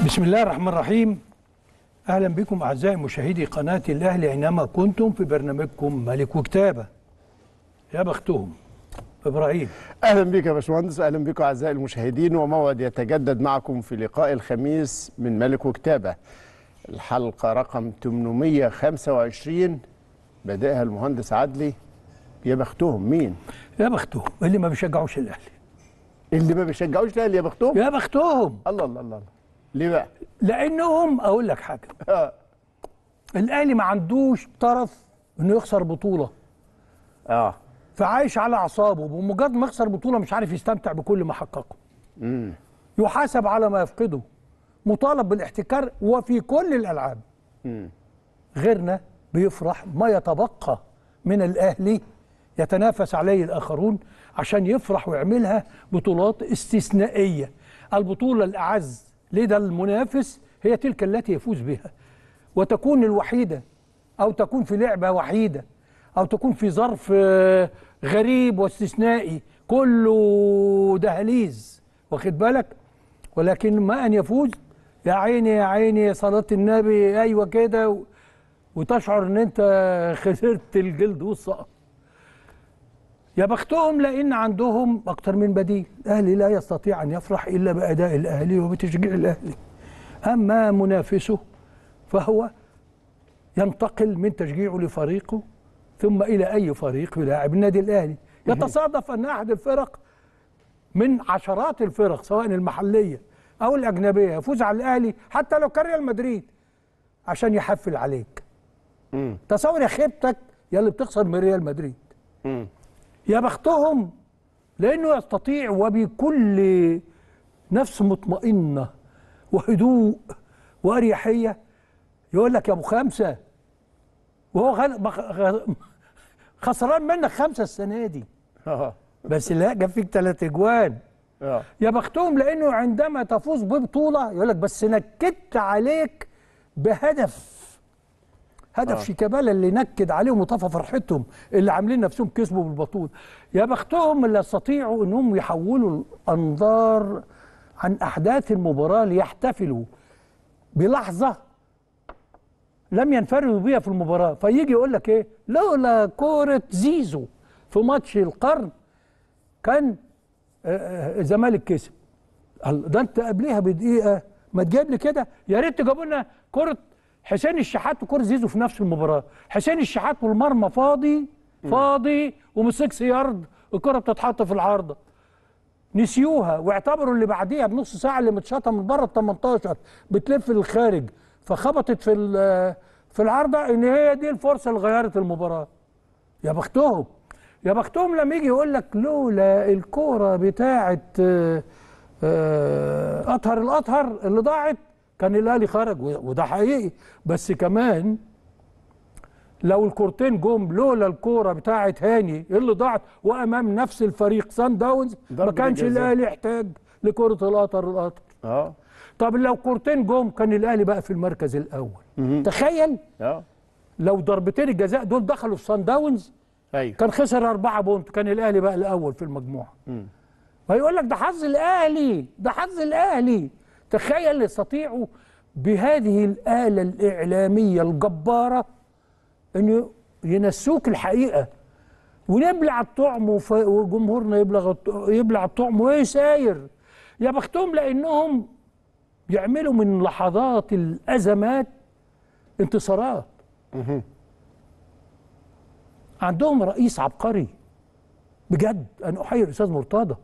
بسم الله الرحمن الرحيم أهلا بكم أعزائي مشاهدي قناة الأهلي أينما كنتم في برنامجكم ملك وكتابة يا بختهم إبراهيم أهلا بك يا باشمهندس أهلا بكم أعزائي المشاهدين وموعد يتجدد معكم في لقاء الخميس من ملك وكتابة الحلقة رقم 825 بدأها المهندس عدلي يا بختهم مين؟ يا بختهم اللي ما بيشجعوش الأهلي اللي ما بيشجعوش الأهلي يا بختهم؟ يا بختهم الله الله الله, الله. ليه بقى؟ لانهم اقول لك حاجه اه الاهلي ما عندوش طرف انه يخسر بطوله اه فعايش على اعصابه بمجرد ما يخسر بطوله مش عارف يستمتع بكل ما حققه امم يحاسب على ما يفقده مطالب بالاحتكار وفي كل الالعاب امم غيرنا بيفرح ما يتبقى من الاهلي يتنافس عليه الاخرون عشان يفرح ويعملها بطولات استثنائيه البطوله الاعز لدى المنافس هي تلك التي يفوز بها وتكون الوحيدة أو تكون في لعبة وحيدة أو تكون في ظرف آه، غريب واستثنائي كله دهاليز واخد بالك ولكن ما أن يفوز يا عيني يا عيني صلاة النبي أيوة كده وتشعر إن أنت خسرت الجلد والسقط يا بختهم لان عندهم اكتر من بديل الاهلي لا يستطيع ان يفرح الا باداء الاهلي وبتشجيع الاهلي اما منافسه فهو ينتقل من تشجيعه لفريقه ثم الى اي فريق يلاعب النادي الاهلي يتصادف ان احد الفرق من عشرات الفرق سواء المحليه او الاجنبيه يفوز على الاهلي حتى لو كان ريال مدريد عشان يحفل عليك تصور يا خيبتك يا اللي بتخسر من ريال مدريد يا بختهم لأنه يستطيع وبكل نفس مطمئنة وهدوء وأريحية يقول لك يا أبو خمسة وهو خسران منك خمسة السنة دي آه. بس لا جاب فيك ثلاث أجوان آه. يا بختهم لأنه عندما تفوز ببطولة يقول لك بس نكدت عليك بهدف هدف آه. شيكابالا اللي نكد عليهم وطفى فرحتهم اللي عاملين نفسهم كسبوا بالبطوله يا بختهم اللي استطيعوا انهم يحولوا الانظار عن احداث المباراه ليحتفلوا بلحظه لم ينفردوا بيها في المباراه فيجي يقول لك ايه لولا كوره زيزو في ماتش القرن كان آه، آه، الزمالك كسب ده انت قبليها بدقيقه ما تجيب لي كده يا ريت تجيبوا لنا كره حسين الشحات وكور زيزو في نفس المباراه حسين الشحات والمرمى فاضي فاضي ومن يارد الكره بتتحط في العارضه نسيوها واعتبروا اللي بعديها بنص ساعه اللي متشاطه من بره ال 18 بتلف للخارج فخبطت في في العارضه ان هي دي الفرصه اللي غيرت المباراه يا بختهم يا بختهم لما يجي يقول لك لولا الكوره بتاعت آه، آه، اطهر الاطهر اللي ضاعت كان الاهلي خرج وده حقيقي بس كمان لو الكورتين جم لولا الكوره بتاعه هاني اللي ضاعت وامام نفس الفريق سان داونز ما كانش الاهلي احتاج لكره القطر القطر اه طب لو كورتين جم كان الاهلي بقى في المركز الاول مم. تخيل اه لو ضربتين الجزاء دول دخلوا في سان داونز ايوه كان خسر أربعة بونت كان الاهلي بقى الاول في المجموعه امم فيقول لك ده حظ الاهلي ده حظ الاهلي تخيل يستطيعوا بهذه الآلة الإعلامية الجبارة أن ينسوك الحقيقة ونبلع الطعم وجمهورنا يبلغ يبلع الطعم ويساير يا بختهم لأنهم يعملوا من لحظات الأزمات انتصارات عندهم رئيس عبقري بجد أنا أحيي الأستاذ مرتضى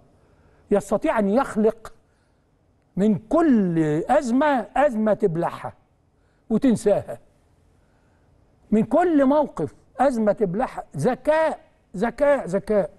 يستطيع أن يخلق من كل أزمة أزمة تبلعها وتنساها من كل موقف أزمة تبلعها ذكاء ذكاء ذكاء